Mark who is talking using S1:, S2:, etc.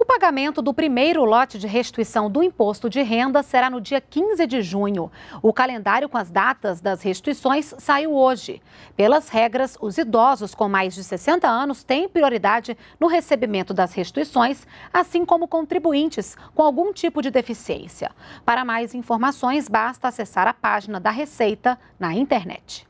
S1: O pagamento do primeiro lote de restituição do imposto de renda será no dia 15 de junho. O calendário com as datas das restituições saiu hoje. Pelas regras, os idosos com mais de 60 anos têm prioridade no recebimento das restituições, assim como contribuintes com algum tipo de deficiência. Para mais informações, basta acessar a página da Receita na internet.